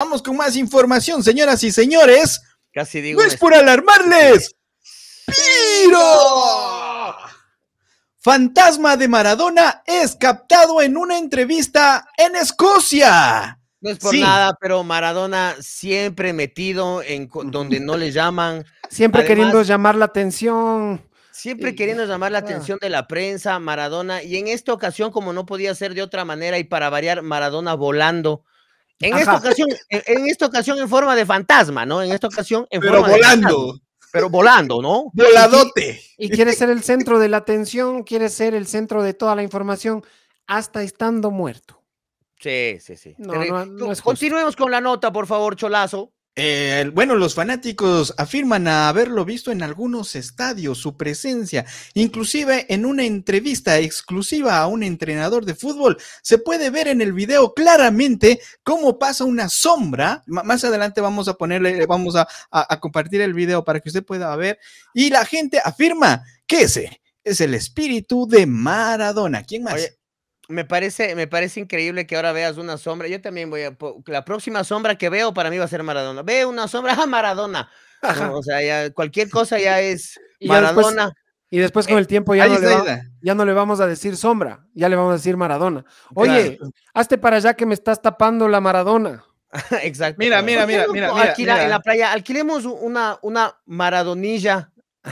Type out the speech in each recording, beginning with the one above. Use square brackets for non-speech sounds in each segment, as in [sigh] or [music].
Vamos con más información, señoras y señores. Casi digo. No es por alarmarles. ¡Piro! Fantasma de Maradona es captado en una entrevista en Escocia. No es por nada, pero Maradona siempre metido en donde no le llaman. Siempre queriendo llamar la atención. Siempre queriendo llamar la ah. atención de la prensa, Maradona. Y en esta ocasión, como no podía ser de otra manera, y para variar, Maradona volando en esta, ocasión, en, esta ocasión en forma de fantasma, ¿no? En esta ocasión en forma volando. pero volando, ¿no? Voladote. Y, quiere ser el centro de la atención, quiere ser el centro de toda la información, hasta estando muerto. Sí, sí, sí. No, no, Continuemos con la nota, por favor, Cholazo. Eh, bueno, los fanáticos afirman haberlo visto en algunos estadios, su presencia, inclusive en una entrevista exclusiva a un entrenador de fútbol. Se puede ver en el video claramente cómo pasa una sombra. más adelante vamos a ponerle, eh, vamos a, compartir el video para que usted pueda ver. Y la gente afirma que ese es el espíritu de Maradona. ¿Quién más? me parece, me parece increíble que ahora veas una sombra. Yo también voy a. La próxima sombra que veo para mí va a ser Maradona. Ve una sombra, a Maradona! o sea, ya cualquier cosa ya es Maradona. Y después, con el tiempo ya, no le ya no le vamos a decir sombra, ya le vamos a decir Maradona. Oye, hazte para allá que me estás tapando la Maradona. Exacto. Mira, mira, mira, mira, En la playa, alquilemos una, una maradonilla.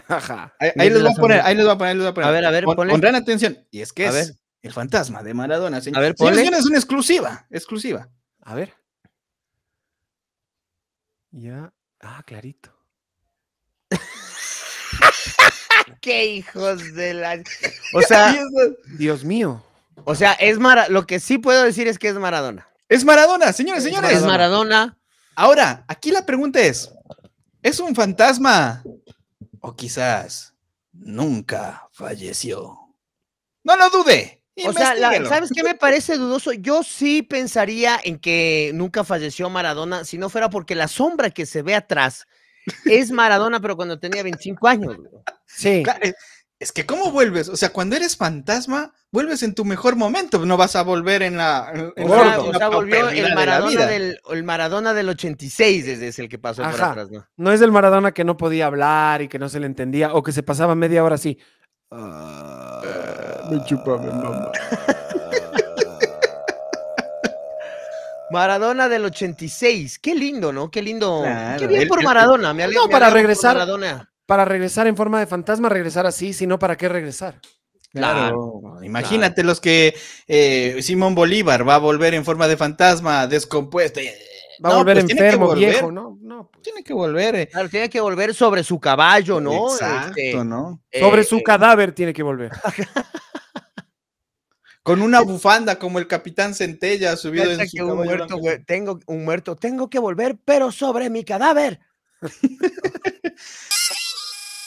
Ajá. Ahí, les voy a poner, ahí les voy a poner, a ver, a ver, Pon, ponle. atención. Y es que es el fantasma de Maradona, señor. A ver, es una exclusiva, exclusiva. A ver. Ya. Ah, clarito. [laughs] ¡Qué hijos de la... O sea, [laughs] Dios mío. O sea, es lo que sí puedo decir es que es Maradona. Es Maradona, señores, señores. Es Maradona. Ahora, aquí la pregunta es, ¿es un fantasma? O quizás nunca falleció. No lo dude. O sea, ¿sabes qué me parece dudoso? Yo sí pensaría en que nunca falleció Maradona, si no fuera porque la sombra que se ve atrás es Maradona, pero cuando tenía 25 años. Sí. Eh, es, que ¿cómo vuelves? O sea, cuando eres fantasma, vuelves en tu mejor momento, no vas a volver en la... o, sea, volvió el Maradona, del, el Maradona del 86, desde el que pasó Ajá. por atrás, ¿no? No es el Maradona que no podía hablar y que no se le entendía, o que se pasaba media hora así. Ah... Me chupa mi [laughs] Maradona del 86. Qué lindo, ¿no? Qué lindo. Qué bien por Maradona. Me no, para regresar. Para regresar en forma de fantasma, regresar así, si no, ¿para qué regresar? Claro, imagínate los que eh, Simón Bolívar va a volver en forma de fantasma, descompuesto. Eh, va a volver pues enfermo, viejo, ¿no? no pues. Tiene que volver. Eh. Claro, tiene que volver sobre su caballo, ¿no? Exacto, este, ¿no? Sobre su cadáver tiene que volver. [laughs] Con una bufanda como el capitán Centella subido en su muerto, Tengo un muerto, tengo que volver, pero sobre mi cadáver. [laughs]